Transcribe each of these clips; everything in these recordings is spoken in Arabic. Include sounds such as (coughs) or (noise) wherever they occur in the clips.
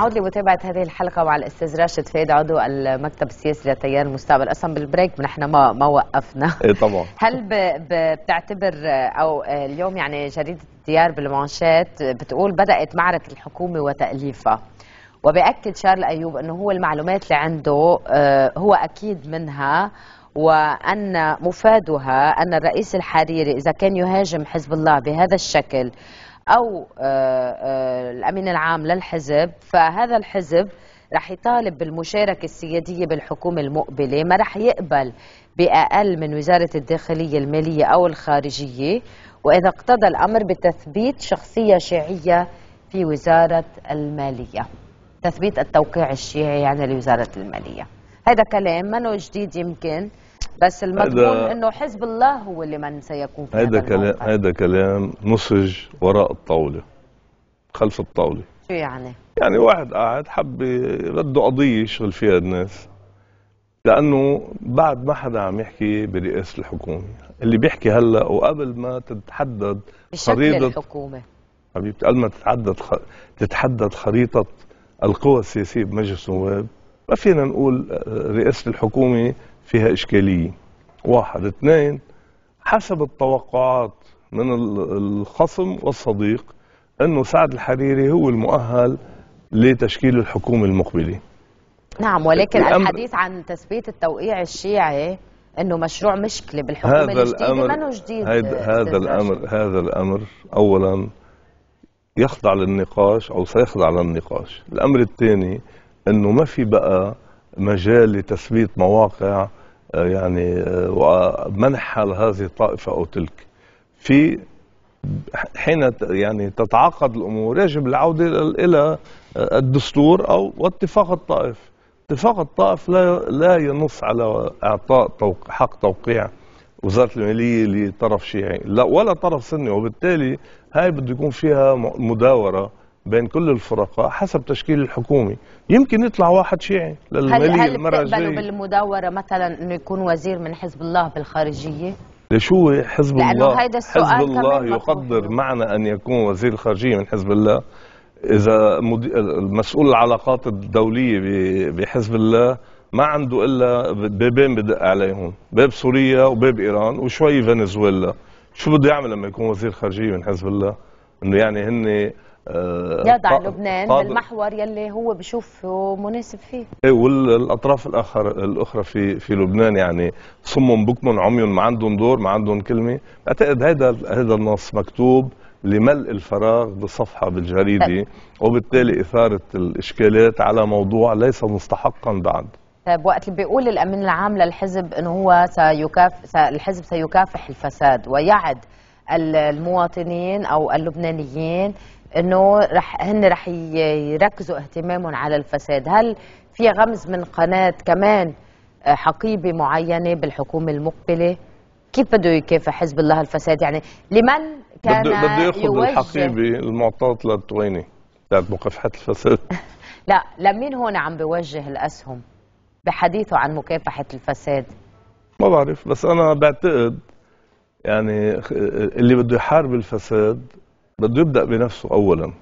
نعود لمتابعة هذه الحلقة مع الأستاذ راشد فايد عضو المكتب السياسي لتيار المستقبل أصلا بالبريك من احنا ما ما وقفنا إيه طبعا (laughs) هل بتعتبر أو آه، اليوم يعني جريدة تيار بالمانشات بتقول بدأت معركة الحكومة وتأليفها وبأكد شارل أيوب أنه هو المعلومات اللي عنده آه، هو أكيد منها وأن مفادها أن الرئيس الحريري إذا كان يهاجم حزب الله بهذا الشكل أو آه، آه، الأمين العام للحزب فهذا الحزب رح يطالب بالمشاركة السيادية بالحكومة المقبلة ما رح يقبل بأقل من وزارة الداخلية المالية أو الخارجية وإذا اقتضى الأمر بتثبيت شخصية شيعية في وزارة المالية تثبيت التوقيع الشيعي يعني لوزارة المالية هذا كلام منه جديد يمكن بس المضمون انه حزب الله هو اللي من سيكون في هذا كلام هذا كلام نسج وراء الطاوله خلف الطاوله شو يعني؟ يعني واحد قاعد حب بده قضيه يشغل فيها الناس لانه بعد ما حدا عم يحكي برئاسه الحكومه اللي بيحكي هلا وقبل ما تتحدد خريطه الحكومه حبيبتي قبل ما تتعدد خ... تتحدد خريطه القوى السياسيه بمجلس النواب ما فينا نقول رئاسه الحكومه فيها إشكالية واحد اثنين حسب التوقعات من الخصم والصديق أنه سعد الحريري هو المؤهل لتشكيل الحكومة المقبلة نعم ولكن الحديث عن تثبيت التوقيع الشيعي انه مشروع مشكله بالحكومه هذا الجديده منه جديد هذا, هذا الامر هذا الامر اولا يخضع للنقاش او سيخضع للنقاش الامر الثاني انه ما في بقى مجال لتثبيت مواقع آه، يعني آه، ومنح لهذه الطائفة أو تلك في حين يعني تتعاقد الأمور يجب العودة إلى آه، الدستور أو واتفاق الطائف اتفاق الطائف لا لا ينص على إعطاء حق توقيع وزارة المالية لطرف شيعي لا ولا طرف سني وبالتالي هاي بده يكون فيها مداورة بين كل الفرقاء حسب تشكيل الحكومي يمكن يطلع واحد شيعي للمالية هل بتقبلوا الجاية هل بالمداورة مثلا انه يكون وزير من حزب الله بالخارجية؟ لشو حزب لأنه الله هيدا السؤال حزب الله يقدر معنى أن يكون وزير الخارجية من حزب الله إذا مسؤول العلاقات الدولية بحزب الله ما عنده إلا بابين بدق عليهم باب سوريا وباب إيران وشوي فنزويلا شو بده يعمل لما يكون وزير خارجية من حزب الله؟ انه يعني هن آه، يضع لبنان بالمحور يلي هو بشوفه مناسب فيه ايه والاطراف الاخر الاخرى في في لبنان يعني صم بكم عمي ما عندهم دور ما عندهم كلمه بعتقد هذا هذا النص مكتوب لملء الفراغ بصفحه بالجريده طيب. وبالتالي اثاره الاشكالات على موضوع ليس مستحقا بعد طيب وقت اللي بيقول الامين العام للحزب انه هو سيكاف الحزب سيكافح الفساد ويعد المواطنين او اللبنانيين انه رح هن رح يركزوا اهتمامهم على الفساد هل في غمز من قناه كمان آه، حقيبه معينه بالحكومه المقبله كيف بده يكافح حزب الله الفساد يعني لمن كان بده بده ياخذ الحقيبه المعطاه للتويني بتاعت مكافحه الفساد (laughs) لا لمين هون عم بوجه الاسهم بحديثه عن مكافحه الفساد ما بعرف بس انا بعتقد يعني اللي بده يحارب الفساد بده يبدأ بنفسه أولا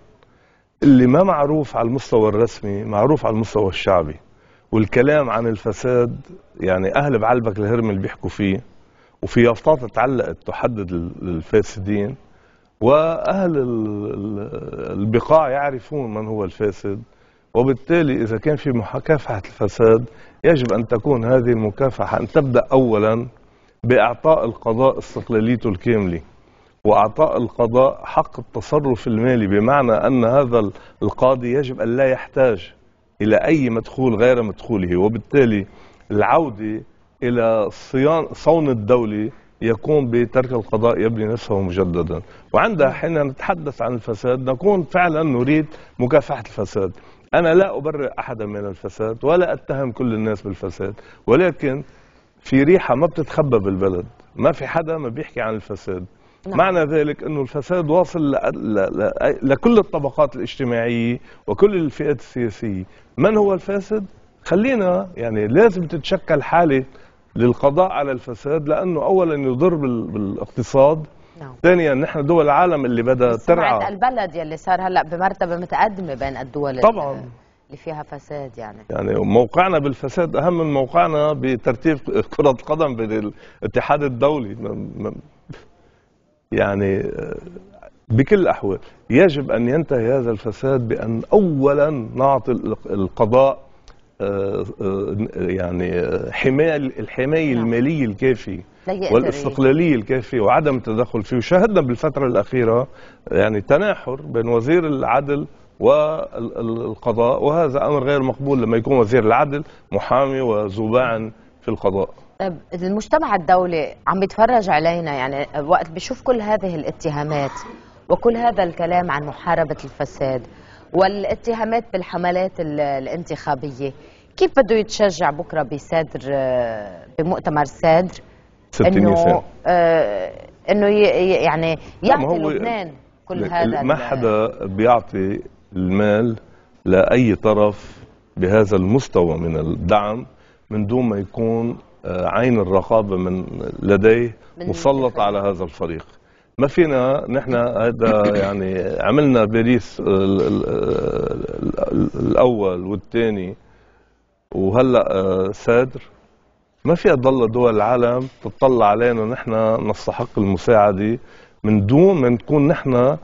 اللي ما معروف على المستوى الرسمي معروف على المستوى الشعبي والكلام عن الفساد يعني أهل بعلبك الهرم اللي بيحكوا فيه وفي يافطات تعلقت تحدد الفاسدين وأهل البقاع يعرفون من هو الفاسد وبالتالي إذا كان في مكافحة الفساد يجب أن تكون هذه المكافحة أن تبدأ أولا بإعطاء القضاء استقلاليته الكاملة وأعطاء القضاء حق التصرف المالي بمعنى أن هذا القاضي يجب أن لا يحتاج إلى أي مدخول غير مدخوله وبالتالي العودة إلى صيان صون الدولة يقوم بترك القضاء يبني نفسه مجددا وعندها حين نتحدث عن الفساد نكون فعلا نريد مكافحة الفساد أنا لا أبرئ أحدا من الفساد ولا أتهم كل الناس بالفساد ولكن في ريحة ما بتتخبى بالبلد ما في حدا ما بيحكي عن الفساد نعم. معنى ذلك أنه الفساد واصل لكل الطبقات الاجتماعية وكل الفئات السياسية من هو الفاسد؟ خلينا يعني لازم تتشكل حالة للقضاء على الفساد لأنه أولا يضر بالاقتصاد نعم. ثانيا نحن دول العالم اللي بدها ترعى البلد يلي صار هلا بمرتبه متقدمه بين الدول طبعا اللي فيها فساد يعني يعني موقعنا بالفساد اهم من موقعنا بترتيب كره القدم بالاتحاد الدولي يعني آه، بكل الأحوال يجب أن ينتهي هذا الفساد بأن أولا نعطي القضاء آه، آه، يعني حماية الحماية نعم. المالية الكافية والاستقلالية الكافية وعدم التدخل فيه وشاهدنا بالفترة الأخيرة يعني تناحر بين وزير العدل والقضاء وهذا أمر غير مقبول لما يكون وزير العدل محامي وزبان في القضاء المجتمع الدولي عم بيتفرج علينا يعني وقت بيشوف كل هذه الاتهامات وكل هذا الكلام عن محاربة الفساد والاتهامات بالحملات الانتخابية كيف بده يتشجع بكرة بصدر بمؤتمر صدر انه آه انه يعني يعطي لبنان كل هذا ما حدا بيعطي المال لأي طرف بهذا المستوى من الدعم من دون ما يكون عين الرقابه من لديه مسلط على هذا الفريق ما فينا نحن هذا (coughs) يعني عملنا باريس الاول والثاني وهلا آه، سادر ما فيها تضل دول العالم تطلع علينا نحن نستحق المساعده من دون ما نكون نحن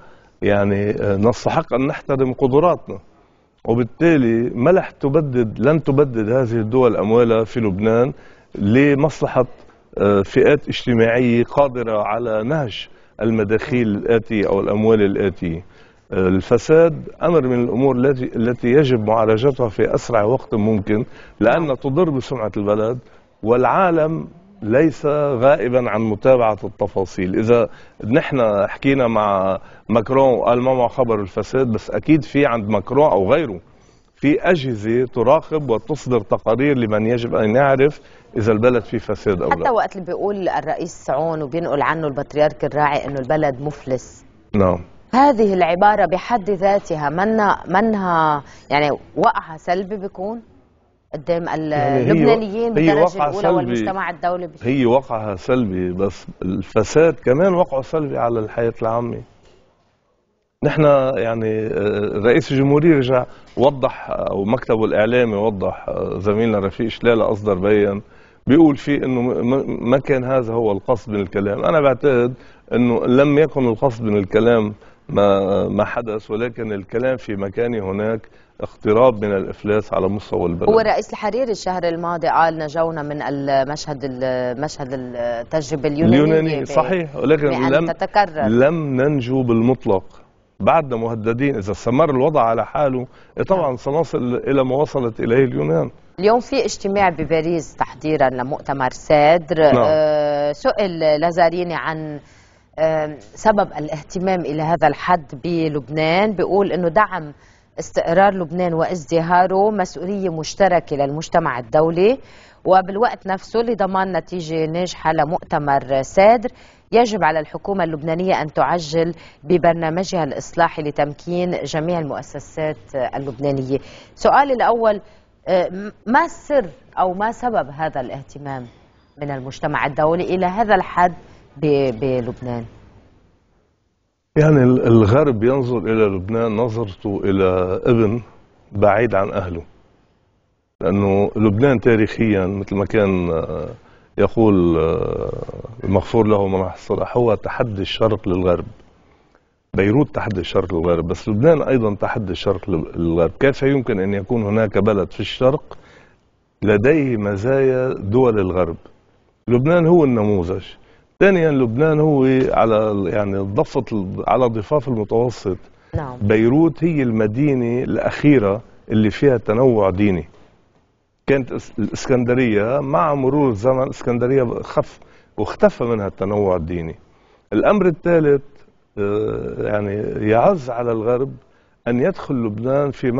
يعني آه، نستحق ان نحترم قدراتنا وبالتالي ما رح تبدد لن تبدد هذه الدول اموالها في لبنان لمصلحة آه، فئات اجتماعية قادرة على نهج المداخيل الآتية أو الأموال الآتية آه، الفساد أمر من الأمور التي يجب معالجتها في أسرع وقت ممكن لأن تضر بسمعة البلد والعالم ليس غائبا عن متابعة التفاصيل إذا نحن حكينا مع ماكرون وقال ما معه خبر الفساد بس أكيد في عند ماكرون أو غيره في أجهزة تراقب وتصدر تقارير لمن يجب أن يعرف إذا البلد فيه فساد أو لا حتى وقت اللي بيقول الرئيس سعون وبينقل عنه البطريرك الراعي أنه البلد مفلس نعم هذه العبارة بحد ذاتها منها, منها يعني وقعها سلبي بيكون قدام يعني اللبنانيين يعني بدرجة الأولى سلبي والمجتمع الدولي هي وقعها سلبي بس الفساد كمان وقعه سلبي على الحياة العامة نحن يعني آه، رئيس الجمهورية رجع وضح او آه، مكتبه الاعلامي وضح آه، زميلنا رفيق شلاله اصدر بيان بيقول فيه انه ما كان هذا هو القصد من الكلام، انا بعتقد انه لم يكن القصد من الكلام ما ما حدث ولكن الكلام في مكانه هناك اقتراب من الافلاس على مستوى البلد هو رئيس الحريري الشهر الماضي قال نجونا من المشهد المشهد التجربه اليوناني اليوناني صحيح ولكن لم تتكرر. لم ننجو بالمطلق بعدنا مهددين اذا استمر الوضع على حاله إيه طبعا نعم. سنصل الى ما وصلت اليه اليونان اليوم في اجتماع بباريس تحضيرا لمؤتمر سادر نعم. آه سئل لازاريني عن آه سبب الاهتمام الى هذا الحد بلبنان بيقول انه دعم استقرار لبنان وازدهاره مسؤوليه مشتركه للمجتمع الدولي وبالوقت نفسه لضمان نتيجه ناجحه لمؤتمر سادر يجب على الحكومة اللبنانية أن تعجل ببرنامجها الإصلاحي لتمكين جميع المؤسسات اللبنانية سؤالي الأول آه، ما السر أو ما سبب هذا الاهتمام من المجتمع الدولي إلى هذا الحد بلبنان؟ يعني الغرب ينظر إلى لبنان نظرته إلى ابن بعيد عن أهله لأنه لبنان تاريخيا مثل ما كان آه، يقول آه، المغفور له من الصلاح هو تحدي الشرق للغرب بيروت تحدي الشرق للغرب بس لبنان أيضا تحدي الشرق للغرب كيف يمكن أن يكون هناك بلد في الشرق لديه مزايا دول الغرب لبنان هو النموذج ثانيا لبنان هو على يعني ضفة على ضفاف المتوسط نعم. بيروت هي المدينة الأخيرة اللي فيها تنوع ديني كانت الاسكندريه مع مرور الزمن الاسكندريه خف واختفى منها التنوع الديني. الامر الثالث آه، يعني يعز على الغرب ان يدخل لبنان في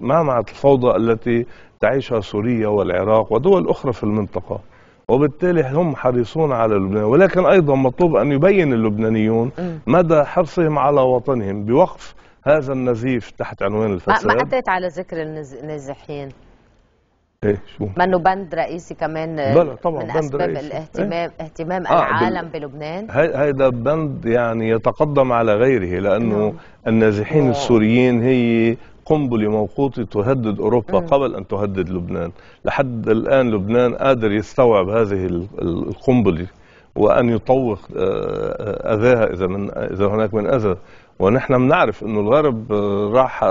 معمعة الفوضى التي تعيشها سوريا والعراق ودول اخرى في المنطقه. وبالتالي هم حريصون على لبنان ولكن ايضا مطلوب ان يبين اللبنانيون مدى حرصهم على وطنهم بوقف هذا النزيف تحت عنوان الفساد ما اتيت على ذكر النازحين ايه شو منه بند رئيسي كمان آه، لا لا طبعا من بند اسباب رئيسي. الاهتمام ايه؟ اهتمام آه العالم بال... بلبنان هذا بند يعني يتقدم على غيره لانه مم. نعم. النازحين مم. السوريين هي قنبله موقوته تهدد اوروبا مم. قبل ان تهدد لبنان لحد الان لبنان قادر يستوعب هذه القنبله وان يطوق آه، آه، اذاها اذا من اذا هناك من اذى ونحن بنعرف انه الغرب راح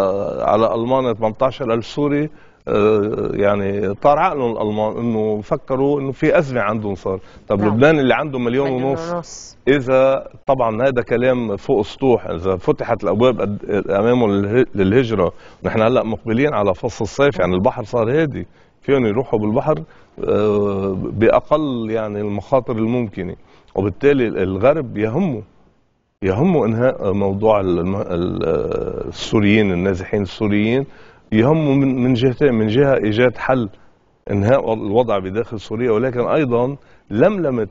على المانيا 18 الف سوري آه، يعني طار عقلهم الالمان انه فكروا انه في ازمه عندهم صار طب نعم. لبنان اللي عنده مليون, مليون ونص, ونص اذا طبعا هذا كلام فوق السطوح اذا فتحت الابواب امامه للهجره نحن هلا مقبلين على فصل الصيف يعني البحر صار هادي فيهم يروحوا بالبحر آه، باقل يعني المخاطر الممكنه وبالتالي الغرب يهمه يهمه انهاء موضوع آه، السوريين النازحين السوريين يهمه من من جهتين من جهه ايجاد حل انهاء الوضع بداخل سوريا ولكن ايضا لملمه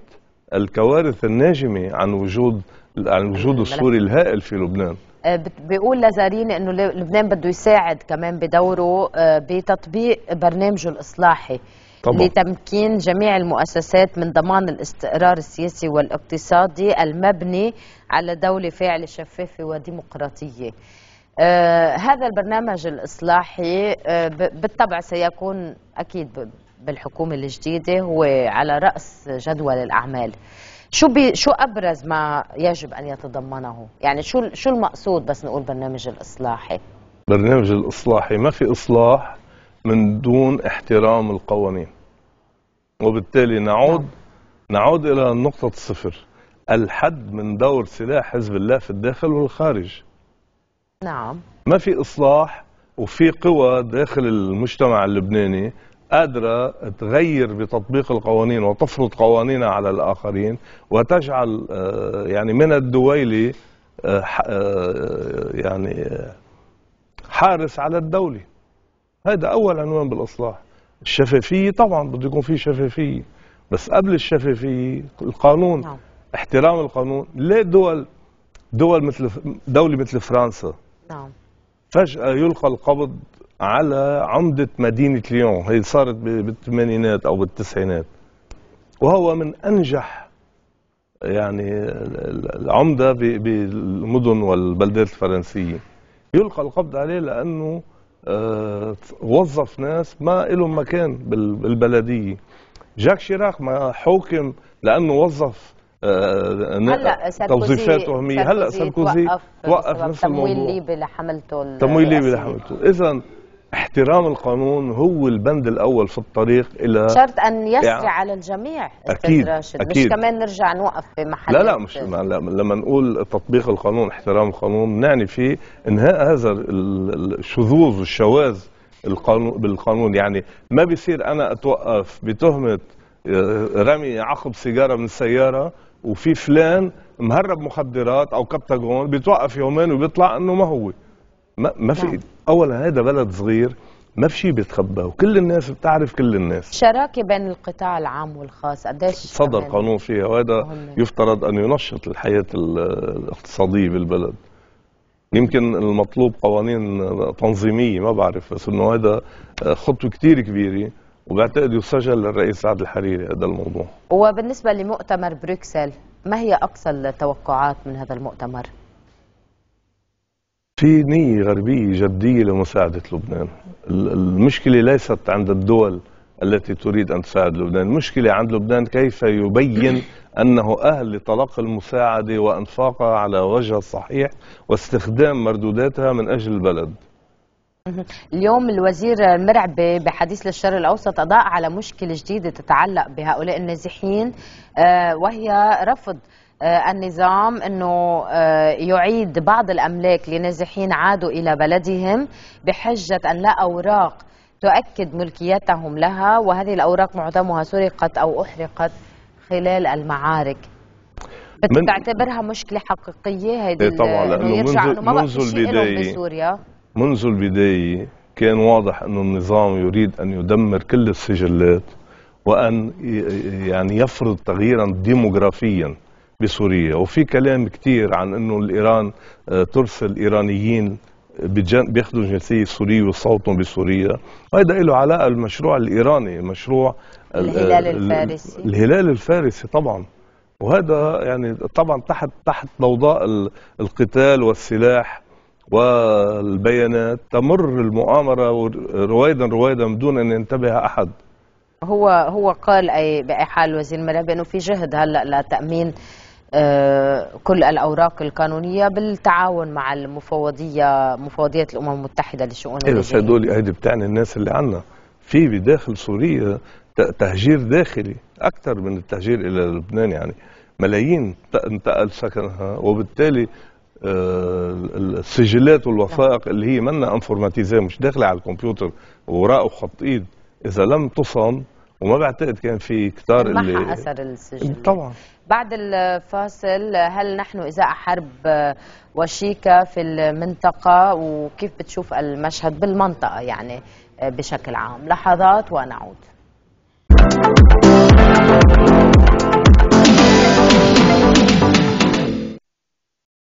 الكوارث الناجمه عن وجود عن الوجود السوري الهائل في لبنان آه، بيقول لازارين انه لبنان بده يساعد كمان بدوره آه، بتطبيق برنامجه الاصلاحي طبعا. لتمكين جميع المؤسسات من ضمان الاستقرار السياسي والاقتصادي المبني على دولة فاعلة شفافة وديمقراطية آه، هذا البرنامج الإصلاحي آه، بالطبع سيكون أكيد بالحكومة الجديدة هو على رأس جدول الأعمال شو بي شو أبرز ما يجب أن يتضمنه يعني شو شو المقصود بس نقول برنامج الإصلاحي برنامج الإصلاحي ما في إصلاح من دون احترام القوانين وبالتالي نعود نعم. نعود إلى نقطة الصفر الحد من دور سلاح حزب الله في الداخل والخارج نعم ما في إصلاح وفي قوى داخل المجتمع اللبناني قادرة تغير بتطبيق القوانين وتفرض قوانينها على الآخرين وتجعل آه، يعني من الدويلي آه، آه، يعني حارس على الدولة هذا أول عنوان بالإصلاح الشفافية طبعا بده يكون في شفافية بس قبل الشفافية القانون نعم. احترام القانون ليه دول دول مثل دولة مثل فرنسا نعم فجأة يلقى القبض على عمدة مدينة ليون هي صارت بالثمانينات أو بالتسعينات وهو من أنجح يعني العمدة بالمدن والبلدات الفرنسية يلقى القبض عليه لأنه آه، وظف ناس ما لهم مكان بالبلدية جاك شيراك ما حوكم لأنه وظف هلا توظيفات وهميه هلا ساركوزي وقف نفس الموضوع تمويل ليبي لحملته تمويل ليبي لحملته اذا احترام القانون هو البند الاول في الطريق الى شرط ان يسري يعني على الجميع اكيد راشد. اكيد مش كمان نرجع نوقف بمحل لا لا مش لا لما نقول تطبيق القانون احترام القانون نعني فيه انهاء هذا الشذوذ والشواذ القانون بالقانون يعني ما بيصير انا اتوقف بتهمه آه، رمي عقب سيجاره من السياره وفي فلان مهرب مخدرات او كبتاجون بيتوقف يومين وبيطلع انه ما هو ما, ما في نعم. اولا هذا بلد صغير ما في شيء بيتخبى وكل الناس بتعرف كل الناس شراكه بين القطاع العام والخاص قديش صدر قانون فيها وهذا يفترض ان ينشط الحياه الاقتصاديه بالبلد يمكن المطلوب قوانين تنظيميه ما بعرف بس انه هذا خطوه كثير كبيره وبعتقد يسجل للرئيس سعد الحريري هذا الموضوع وبالنسبة لمؤتمر بروكسل ما هي أقصى التوقعات من هذا المؤتمر؟ في نية غربية جدية لمساعدة لبنان المشكلة ليست عند الدول التي تريد أن تساعد لبنان المشكلة عند لبنان كيف يبين أنه أهل لطلق المساعدة وأنفاقها على وجه الصحيح واستخدام مردوداتها من أجل البلد اليوم الوزير مرعبي بحديث للشرق الاوسط اضاء على مشكله جديده تتعلق بهؤلاء النازحين آه، وهي رفض آه، النظام انه آه، يعيد بعض الاملاك لنازحين عادوا الى بلدهم بحجه ان لا اوراق تؤكد ملكيتهم لها وهذه الاوراق معظمها سرقت او احرقت خلال المعارك بتعتبرها مشكله حقيقيه هيدي إيه، طبعا لانه منذ, منذ البدايه بسوريا منذ البداية كان واضح أن النظام يريد أن يدمر كل السجلات وأن يعني يفرض تغييرا ديموغرافيا بسوريا وفي كلام كتير عن أنه الإيران آه، ترسل إيرانيين بياخذوا الجنسيه السوريه وصوتهم بسوريا وهذا له علاقه بالمشروع الايراني مشروع الهلال آه، الفارسي الهلال الفارسي طبعا وهذا يعني طبعا تحت تحت ضوضاء القتال والسلاح والبيانات تمر المؤامرة رويدا رويدا بدون أن ينتبه أحد هو هو قال أي بأي حال وزير المالية بأنه في جهد هلأ لتأمين آه، كل الأوراق القانونية بالتعاون مع المفوضية مفوضية الأمم المتحدة لشؤون إيه بس هدول هيدي بتعني الناس اللي عندنا في بداخل سوريا تهجير داخلي أكثر من التهجير إلى لبنان يعني ملايين انتقل سكنها وبالتالي آه، السجلات والوثائق اللي هي منا انفورماتيزيه مش داخله على الكمبيوتر وراءه خط ايد اذا لم تصن وما بعتقد كان في كتار اللي اثر السجل طبعا بعد الفاصل هل نحن ازاء حرب وشيكه في المنطقه وكيف بتشوف المشهد بالمنطقه يعني آه، بشكل عام لحظات ونعود